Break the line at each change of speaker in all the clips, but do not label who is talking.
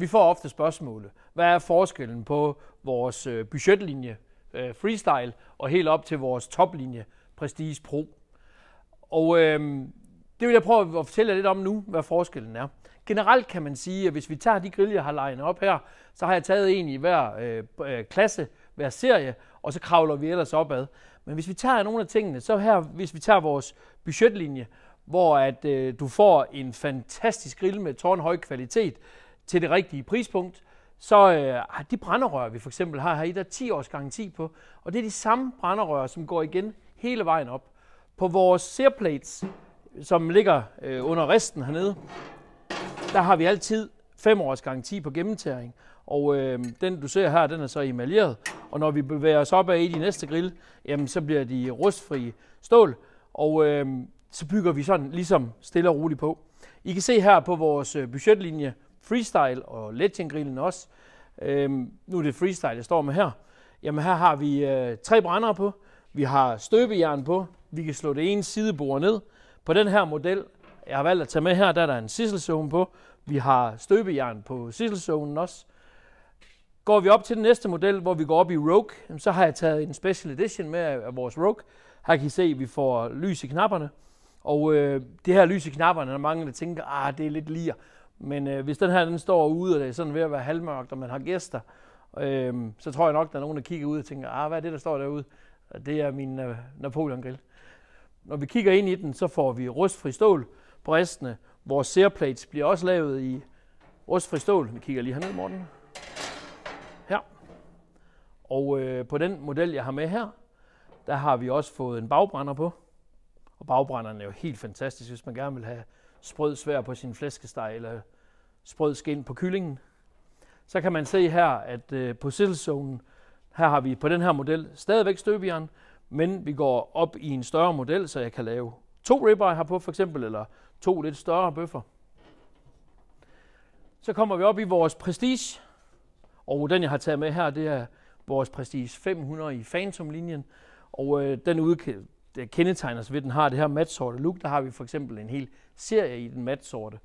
Vi får ofte spørgsmålet, hvad er forskellen på vores øh, budgetlinje øh, Freestyle og helt op til vores toplinje Prestige Pro? Og øh, det vil jeg prøve at fortælle jer lidt om nu, hvad forskellen er. Generelt kan man sige, at hvis vi tager de grill, jeg har legnet op her, så har jeg taget en i hver øh, øh, klasse, hver serie, og så kravler vi ellers opad. Men hvis vi tager nogle af tingene, så her, hvis vi tager vores budgetlinje, hvor at øh, du får en fantastisk grill med tårnhøj kvalitet, til det rigtige prispunkt, så øh, ah, de brænderør, vi for eksempel har her i, der er 10 års garanti på, og det er de samme brænderør, som går igen hele vejen op. På vores serplates, som ligger øh, under resten hernede, der har vi altid 5 års garanti på gennemtæring. Og øh, den du ser her, den er så emaljeret. Og når vi bevæger os opad i de næste grill, jamen, så bliver de rustfri stål. Og øh, så bygger vi sådan ligesom stille og roligt på. I kan se her på vores øh, budgetlinje freestyle og Legend-grillen også. Øhm, nu er det freestyle, jeg står med her. Jamen her har vi øh, tre brændere på, vi har støbejern på, vi kan slå det ene sidebord ned. På den her model, jeg har valgt at tage med her, der er der en sisselzone på. Vi har støbejern på sisselzonen også. Går vi op til den næste model, hvor vi går op i Rogue, så har jeg taget en special edition med af vores Rogue. Her kan I se, at vi får lys i knapperne. Og øh, det her lys i knapperne, der er mange, der tænker, ah, det er lidt lir. Men øh, hvis den her den står ude, og det er sådan ved at være halvmørkt, og man har gæster, øh, så tror jeg nok, der er nogen, der kigger ud og tænker, ah, hvad er det, der står derude? Det er min øh, Napoleon Grill. Når vi kigger ind i den, så får vi rustfri stål på restene. Vores serplates bliver også lavet i rustfri stål. Vi kigger lige hernede, Morten. Her. Og øh, på den model, jeg har med her, der har vi også fået en bagbrænder på. Og bagbrænderen er jo helt fantastisk, hvis man gerne vil have sprød svær på sin flæskesteg eller sprød skin på kyllingen. Så kan man se her, at øh, på sizzlezonen, her har vi på den her model stadigvæk støbejern, men vi går op i en større model, så jeg kan lave to ribeye her på for eksempel, eller to lidt større bøffer. Så kommer vi op i vores Prestige, og den jeg har taget med her, det er vores Prestige 500 i Phantom-linjen, og øh, den, udk- der kendetegner sig ved, at den har det her matsorte look. Der har vi for eksempel en hel serie i den matsorte.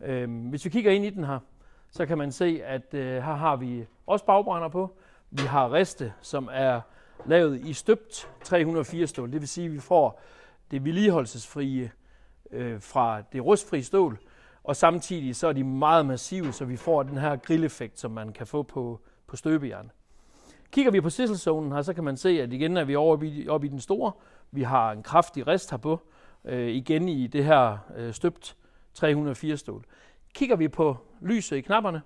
Øhm, hvis vi kigger ind i den her, så kan man se, at øh, her har vi også bagbrænder på. Vi har riste, som er lavet i støbt 304 stål. Det vil sige, at vi får det vedligeholdelsesfrie øh, fra det rustfrie stål, og samtidig så er de meget massive, så vi får den her grilleffekt, som man kan få på, på støbejern. Kigger vi på sisselzonen her, så kan man se, at igen er vi oppe i, oppe i den store. Vi har en kraftig rest herpå, øh, igen i det her øh, støbt 304 stål. Kigger vi på lyset i knapperne,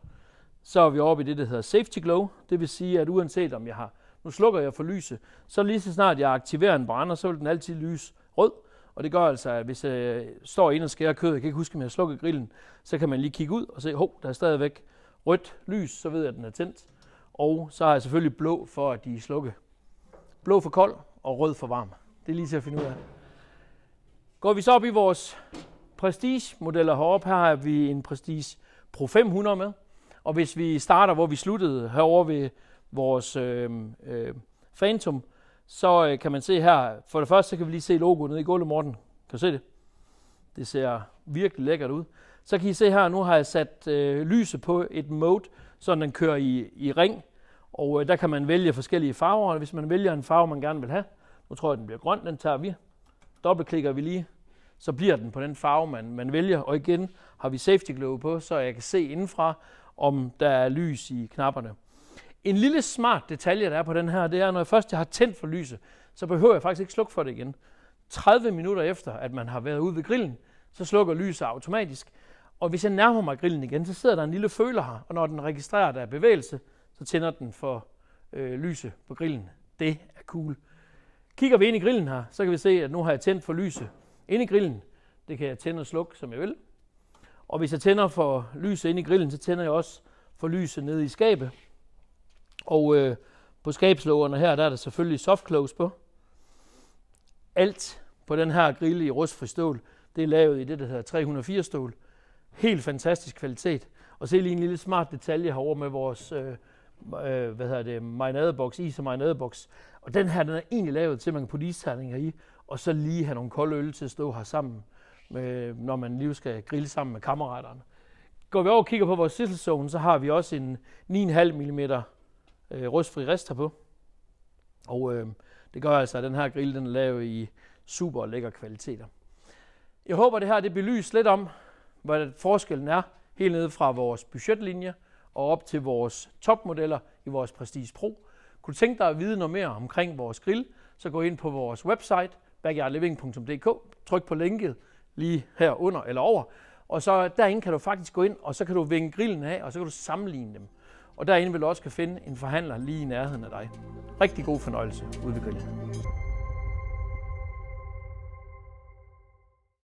så er vi oppe i det, der hedder safety glow. Det vil sige, at uanset om jeg har, nu slukker jeg for lyset, så lige så snart jeg aktiverer en brænder, så vil den altid lyse rød. Og det gør altså, at hvis jeg står ind og skærer kød, jeg kan ikke huske, om jeg har slukket grillen, så kan man lige kigge ud og se, hov, der er stadigvæk rødt lys, så ved jeg, at den er tændt. Og så har jeg selvfølgelig blå for, at de er slukke. Blå for kold og rød for varm. Det er lige til at finde ud af. Går vi så op i vores Prestige-modeller heroppe, her har vi en Prestige Pro 500 med. Og hvis vi starter, hvor vi sluttede herover ved vores øh, øh, Phantom, så øh, kan man se her, for det første så kan vi lige se logoet nede i gulvet, Morten. Kan du se det? Det ser virkelig lækkert ud. Så kan I se her, nu har jeg sat øh, lyset på et mode, så den kører i, i ring. Og øh, der kan man vælge forskellige farver, hvis man vælger en farve, man gerne vil have, nu tror jeg, den bliver grøn, den tager vi, dobbeltklikker vi lige, så bliver den på den farve, man, man vælger. Og igen har vi safety glove på, så jeg kan se indenfra, om der er lys i knapperne. En lille smart detalje, der er på den her, det er, når jeg først jeg har tændt for lyset, så behøver jeg faktisk ikke slukke for det igen. 30 minutter efter, at man har været ude ved grillen, så slukker lyset automatisk. Og hvis jeg nærmer mig grillen igen, så sidder der en lille føler her, og når den registrerer, at der er bevægelse, så tænder den for øh, lyset på grillen. Det er cool. Kigger vi ind i grillen her, så kan vi se, at nu har jeg tændt for lyset inde i grillen. Det kan jeg tænde og slukke, som jeg vil. Og hvis jeg tænder for lyset inde i grillen, så tænder jeg også for lyset nede i skabet. Og øh, på skabslågerne her, der er der selvfølgelig soft close på. Alt på den her grill i rustfri stål, det er lavet i det, der hedder 304 stål. Helt fantastisk kvalitet. Og se lige en lille smart detalje herover med vores øh, øh, hvad hedder det, marinadeboks, is og marinadeboks. Og den her, den er egentlig lavet til, at man kan putte i, og så lige have nogle kolde øl til at stå her sammen, med, når man lige skal grille sammen med kammeraterne. Går vi over og kigger på vores zone, så har vi også en 9,5 mm øh, rustfri rest herpå. Og øh, det gør altså, at den her grill den er lavet i super lækker kvaliteter. Jeg håber, det her det belyser lidt om, hvad forskellen er helt nede fra vores budgetlinje, og op til vores topmodeller i vores Prestige Pro. Kunne du tænke dig at vide noget mere omkring vores grill, så gå ind på vores website backyardliving.dk, tryk på linket lige herunder eller over, og så derinde kan du faktisk gå ind, og så kan du vinge grillen af, og så kan du sammenligne dem. Og derinde vil du også kan finde en forhandler lige i nærheden af dig. Rigtig god fornøjelse ude ved grillen.